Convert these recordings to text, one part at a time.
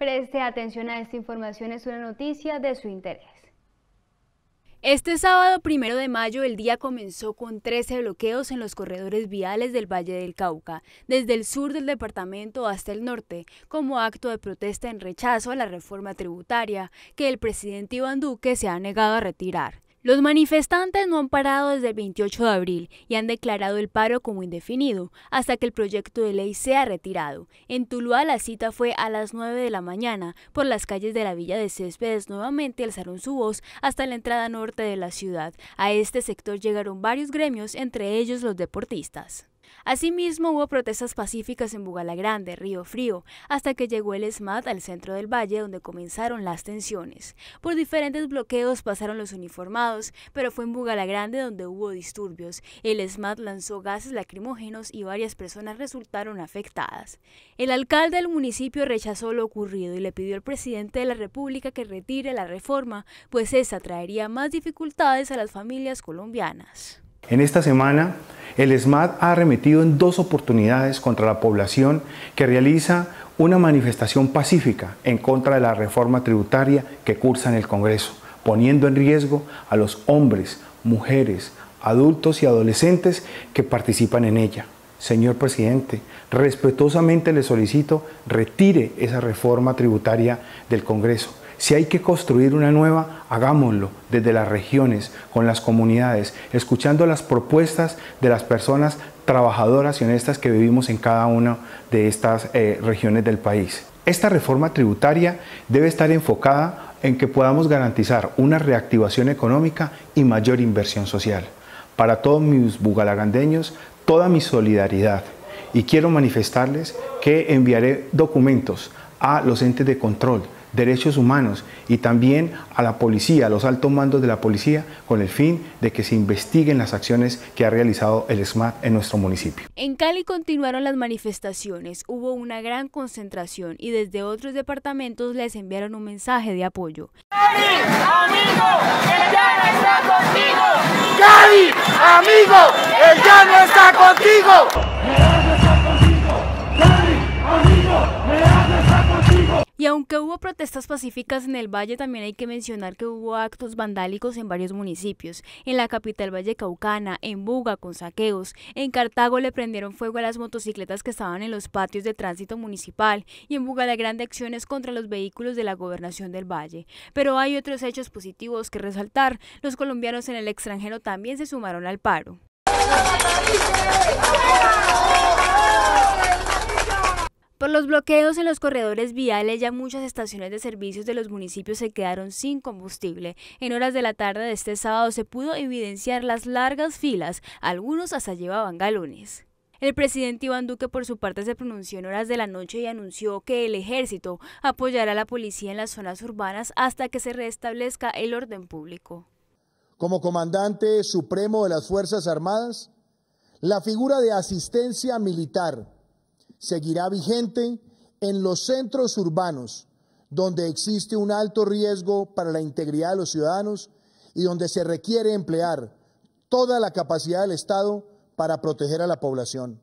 Preste atención a esta información, es una noticia de su interés. Este sábado primero de mayo el día comenzó con 13 bloqueos en los corredores viales del Valle del Cauca, desde el sur del departamento hasta el norte, como acto de protesta en rechazo a la reforma tributaria que el presidente Iván Duque se ha negado a retirar. Los manifestantes no han parado desde el 28 de abril y han declarado el paro como indefinido hasta que el proyecto de ley sea retirado. En Tuluá la cita fue a las 9 de la mañana por las calles de la villa de Céspedes. Nuevamente alzaron su voz hasta la entrada norte de la ciudad. A este sector llegaron varios gremios, entre ellos los deportistas. Asimismo, hubo protestas pacíficas en Bugalagrande, Río Frío, hasta que llegó el SMAT al centro del valle donde comenzaron las tensiones. Por diferentes bloqueos pasaron los uniformados, pero fue en Bugalagrande donde hubo disturbios. El SMAT lanzó gases lacrimógenos y varias personas resultaron afectadas. El alcalde del municipio rechazó lo ocurrido y le pidió al presidente de la República que retire la reforma, pues esa traería más dificultades a las familias colombianas. En esta semana, el SMAD ha arremetido en dos oportunidades contra la población que realiza una manifestación pacífica en contra de la reforma tributaria que cursa en el Congreso, poniendo en riesgo a los hombres, mujeres, adultos y adolescentes que participan en ella. Señor presidente, respetuosamente le solicito retire esa reforma tributaria del Congreso si hay que construir una nueva, hagámoslo desde las regiones, con las comunidades, escuchando las propuestas de las personas trabajadoras y honestas que vivimos en cada una de estas eh, regiones del país. Esta reforma tributaria debe estar enfocada en que podamos garantizar una reactivación económica y mayor inversión social. Para todos mis bugalagandeños, toda mi solidaridad y quiero manifestarles que enviaré documentos a los entes de control derechos humanos y también a la policía, a los altos mandos de la policía, con el fin de que se investiguen las acciones que ha realizado el SMAT en nuestro municipio. En Cali continuaron las manifestaciones, hubo una gran concentración y desde otros departamentos les enviaron un mensaje de apoyo. ¡Cali, amigo, el llano está contigo! ¡Cali, amigo, el llano está contigo! aunque hubo protestas pacíficas en el valle, también hay que mencionar que hubo actos vandálicos en varios municipios. En la capital vallecaucana, en Buga, con saqueos. En Cartago le prendieron fuego a las motocicletas que estaban en los patios de tránsito municipal. Y en Buga la grandes acciones contra los vehículos de la gobernación del valle. Pero hay otros hechos positivos que resaltar. Los colombianos en el extranjero también se sumaron al paro los bloqueos en los corredores viales, ya muchas estaciones de servicios de los municipios se quedaron sin combustible. En horas de la tarde de este sábado se pudo evidenciar las largas filas, algunos hasta llevaban galones. El presidente Iván Duque por su parte se pronunció en horas de la noche y anunció que el ejército apoyará a la policía en las zonas urbanas hasta que se restablezca el orden público. Como comandante supremo de las Fuerzas Armadas, la figura de asistencia militar seguirá vigente en los centros urbanos, donde existe un alto riesgo para la integridad de los ciudadanos y donde se requiere emplear toda la capacidad del Estado para proteger a la población.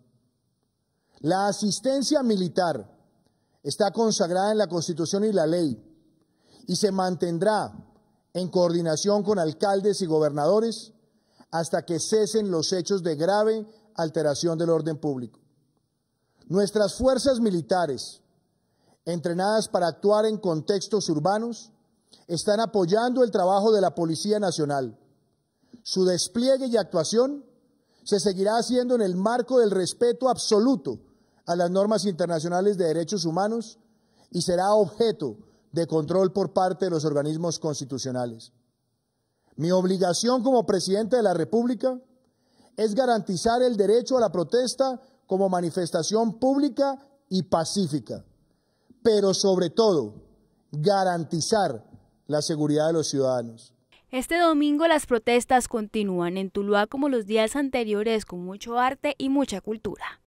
La asistencia militar está consagrada en la Constitución y la ley y se mantendrá en coordinación con alcaldes y gobernadores hasta que cesen los hechos de grave alteración del orden público. Nuestras fuerzas militares, entrenadas para actuar en contextos urbanos, están apoyando el trabajo de la Policía Nacional. Su despliegue y actuación se seguirá haciendo en el marco del respeto absoluto a las normas internacionales de derechos humanos y será objeto de control por parte de los organismos constitucionales. Mi obligación como presidente de la República es garantizar el derecho a la protesta como manifestación pública y pacífica, pero sobre todo garantizar la seguridad de los ciudadanos. Este domingo las protestas continúan en Tuluá como los días anteriores con mucho arte y mucha cultura.